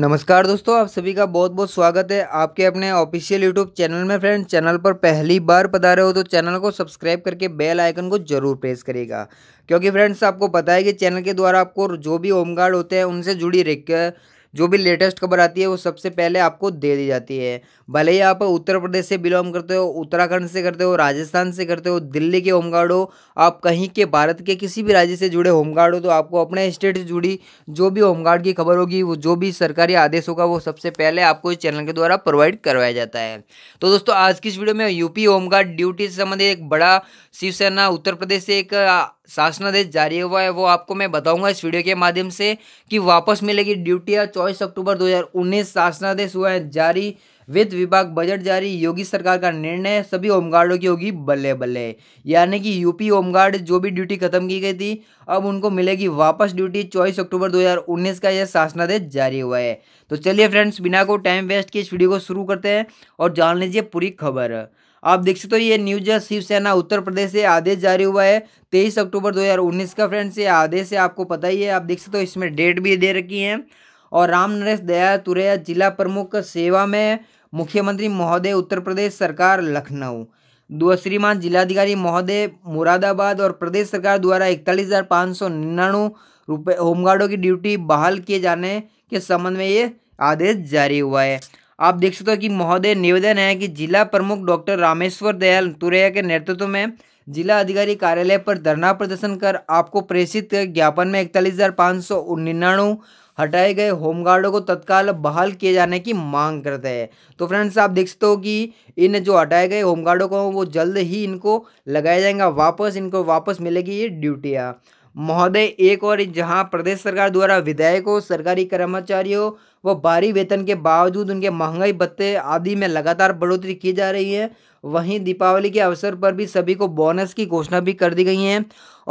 नमस्कार दोस्तों आप सभी का बहुत बहुत स्वागत है आपके अपने ऑफिशियल यूट्यूब चैनल में फ्रेंड चैनल पर पहली बार पधारे हो तो चैनल को सब्सक्राइब करके बेल आइकन को जरूर प्रेस करेगा क्योंकि फ्रेंड्स आपको पता है कि चैनल के द्वारा आपको जो भी होमगार्ड होते हैं उनसे जुड़ी रिक जो भी लेटेस्ट खबर आती है वो सबसे पहले आपको दे दी जाती है भले ही आप उत्तर प्रदेश से बिलोंग करते हो उत्तराखंड से करते हो राजस्थान से करते हो दिल्ली के होमगार्ड हो आप कहीं के भारत के किसी भी राज्य से जुड़े होमगार्ड हो तो आपको अपने स्टेट से जुड़ी जो भी होमगार्ड की खबर होगी वो जो भी सरकारी आदेश होगा वो सबसे पहले आपको इस चैनल के द्वारा प्रोवाइड करवाया जाता है तो दोस्तों आज की इस वीडियो में यूपी होमगार्ड ड्यूटी से संबंधित एक बड़ा शिवसेना उत्तर प्रदेश से एक शासनादेश जारी हुआ है वो आपको मैं बताऊंगा इस वीडियो के माध्यम से कि वापस मिलेगी ड्यूटी या चौबीस अक्टूबर 2019 शासनादेश हुआ है जारी वित्त विभाग बजट जारी योगी सरकार का निर्णय सभी होमगार्डों की होगी बल्ले बल्ले यानी कि यूपी होमगार्ड जो भी ड्यूटी खत्म की गई थी अब उनको मिलेगी वापस ड्यूटी चौबीस अक्टूबर 2019 का यह शासनादेश जारी हुआ है तो चलिए फ्रेंड्स बिना को टाइम वेस्ट के इस वीडियो को शुरू करते हैं और जान लीजिए पूरी खबर आप देख सकते हो ये न्यूज शिवसेना उत्तर प्रदेश से आदेश जारी हुआ है तेईस अक्टूबर 2019 का फ्रेंड्स ये आदेश है आपको पता ही है आप देख सकते हो इसमें डेट भी दे रखी है और राम नरेश दया तुरैया जिला प्रमुख सेवा में मुख्यमंत्री महोदय उत्तर प्रदेश सरकार लखनऊ दूसरीमान जिलाधिकारी महोदय मुरादाबाद और प्रदेश सरकार द्वारा इकतालीस हज़ार पाँच सौ निन्यानवे रुपये होमगार्डों की ड्यूटी बहाल किए जाने के संबंध में ये आदेश जारी हुआ है आप देख सकते हो कि महोदय निवेदन है कि जिला प्रमुख डॉक्टर रामेश्वर दयाल तुरैया के नेतृत्व में जिला अधिकारी कार्यालय पर धरना प्रदर्शन कर आपको प्रेषित ज्ञापन में इकतालीस हजार पाँच सौ निन्यानवे हटाए गए होमगार्डों को तत्काल बहाल किए जाने की मांग करते हैं तो फ्रेंड्स आप देख सकते हो कि इन जो हटाए गए होमगार्डों को वो जल्द ही इनको लगाया जाएगा वापस इनको वापस मिलेगी ये ड्यूटियाँ महोदय एक और जहां प्रदेश सरकार द्वारा विधायकों सरकारी कर्मचारियों व भारी वेतन के बावजूद उनके महंगाई भत्ते आदि में लगातार बढ़ोतरी की जा रही है वहीं दीपावली के अवसर पर भी सभी को बोनस की घोषणा भी कर दी गई है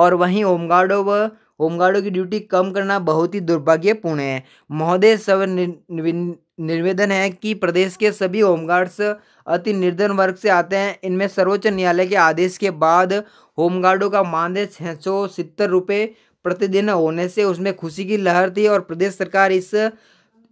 और वहीं होमगार्डों व होमगार्डों की ड्यूटी कम करना बहुत ही दुर्भाग्यपूर्ण है महोदय सव निवेदन है कि प्रदेश के सभी होमगार्ड्स अति निर्धन वर्ग से आते हैं इनमें सर्वोच्च न्यायालय के आदेश के बाद होमगार्डों का मानदेय छः सौ सत्तर रुपये प्रतिदिन होने से उसमें खुशी की लहर थी और प्रदेश सरकार इस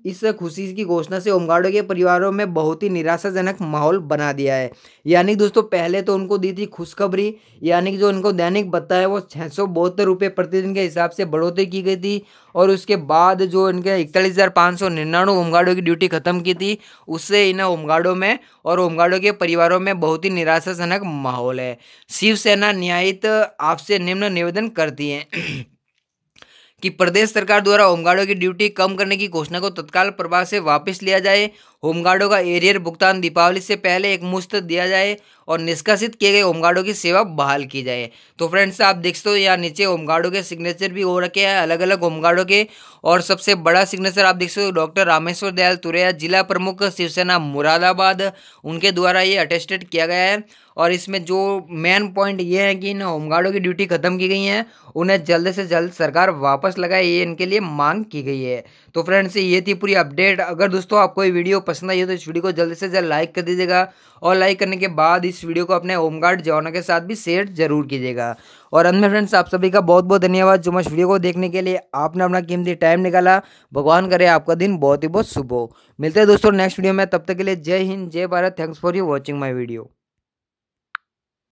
इस खुशी की घोषणा से ओमगाड़ो के परिवारों में बहुत ही निराशाजनक माहौल बना दिया है यानी दोस्तों पहले तो उनको दी थी खुशखबरी यानी कि जो उनको दैनिक भत्ता है वो छः सौ बहत्तर रुपये प्रतिदिन के हिसाब से बढ़ोतरी की गई थी और उसके बाद जो इनके इकतालीस हज़ार पाँच सौ निन्यानवे ओमगाड़ो की ड्यूटी ख़त्म की थी उससे इन होमगार्डों में और होमगार्डों के परिवारों में बहुत ही निराशाजनक माहौल है शिवसेना न्यायित आपसे निम्न निवेदन करती है कि प्रदेश सरकार द्वारा होमगार्डों की ड्यूटी कम करने की घोषणा को तत्काल प्रभाव से वापस लिया जाए होमगार्डों का एरियर भुगतान दीपावली से पहले एक मुश्त दिया जाए और निष्कासित किए गए होमगार्डों की सेवा बहाल की जाए तो फ्रेंड्स आप देख सकते हो यहाँ नीचे होमगार्डों के सिग्नेचर भी हो रखे हैं अलग अलग होमगार्डों के और सबसे बड़ा सिग्नेचर आप देख सकते हो डॉक्टर रामेश्वर दयाल तुरैया जिला प्रमुख शिवसेना मुरादाबाद उनके द्वारा ये अटेस्टेड किया गया है और इसमें जो मेन पॉइंट ये है कि इन होमगार्डों की ड्यूटी ख़त्म की गई है उन्हें जल्द से जल्द सरकार वापस लगाए ये इनके लिए मांग की गई है तो फ्रेंड्स ये थी पूरी अपडेट अगर दोस्तों आपको ये वीडियो पसंद आई है तो इस वीडियो को जल्द से जल्द लाइक कर दीजिएगा और लाइक करने के बाद इस वीडियो को अपने होमगार्ड जवानों के साथ भी शेयर जरूर कीजिएगा और अंत में फ्रेंड्स आप सभी का बहुत बहुत धन्यवाद जो मैं वीडियो को देखने के लिए आपने अपना कीमती टाइम निकाला भगवान करे आपका दिन बहुत ही बहुत शुभ हो मिलते हैं दोस्तों नेक्स्ट वीडियो में तब तक के लिए जय हिंद जय Bharat thanks for you watching my video